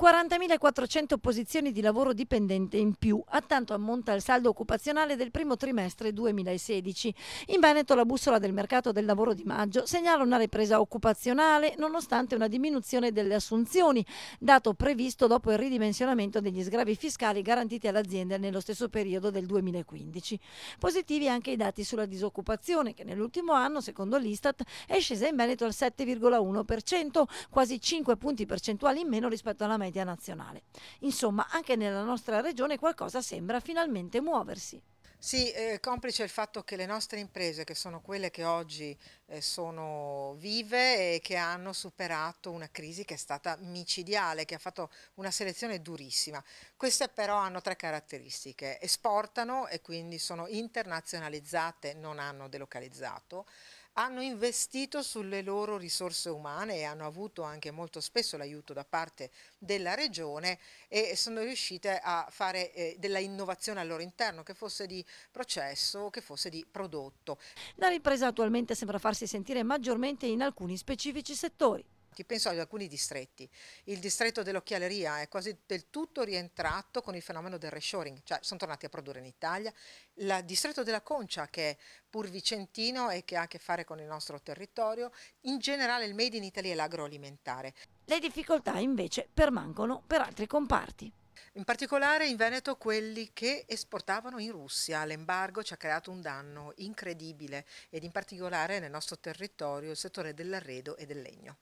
40.400 posizioni di lavoro dipendente in più, a tanto ammonta il saldo occupazionale del primo trimestre 2016. In Veneto la bussola del mercato del lavoro di maggio segnala una ripresa occupazionale nonostante una diminuzione delle assunzioni, dato previsto dopo il ridimensionamento degli sgravi fiscali garantiti all'azienda nello stesso periodo del 2015. Positivi anche i dati sulla disoccupazione che nell'ultimo anno, secondo l'Istat, è scesa in Veneto al 7,1%, quasi 5 punti percentuali in meno rispetto alla media media nazionale. Insomma, anche nella nostra regione qualcosa sembra finalmente muoversi. Sì, eh, complice il fatto che le nostre imprese, che sono quelle che oggi eh, sono vive e che hanno superato una crisi che è stata micidiale, che ha fatto una selezione durissima. Queste però hanno tre caratteristiche, esportano e quindi sono internazionalizzate, non hanno delocalizzato, hanno investito sulle loro risorse umane e hanno avuto anche molto spesso l'aiuto da parte della regione e sono riuscite a fare eh, della innovazione al loro interno, che fosse di processo o che fosse di prodotto. La ripresa attualmente sembra farsi sentire maggiormente in alcuni specifici settori. Ti penso ad alcuni distretti. Il distretto dell'occhialeria è quasi del tutto rientrato con il fenomeno del reshoring, cioè sono tornati a produrre in Italia. Il distretto della Concia, che è pur vicentino e che ha a che fare con il nostro territorio, in generale il made in Italy è l'agroalimentare. Le difficoltà invece permangono per altri comparti. In particolare in Veneto quelli che esportavano in Russia, l'embargo ci ha creato un danno incredibile ed in particolare nel nostro territorio il settore dell'arredo e del legno.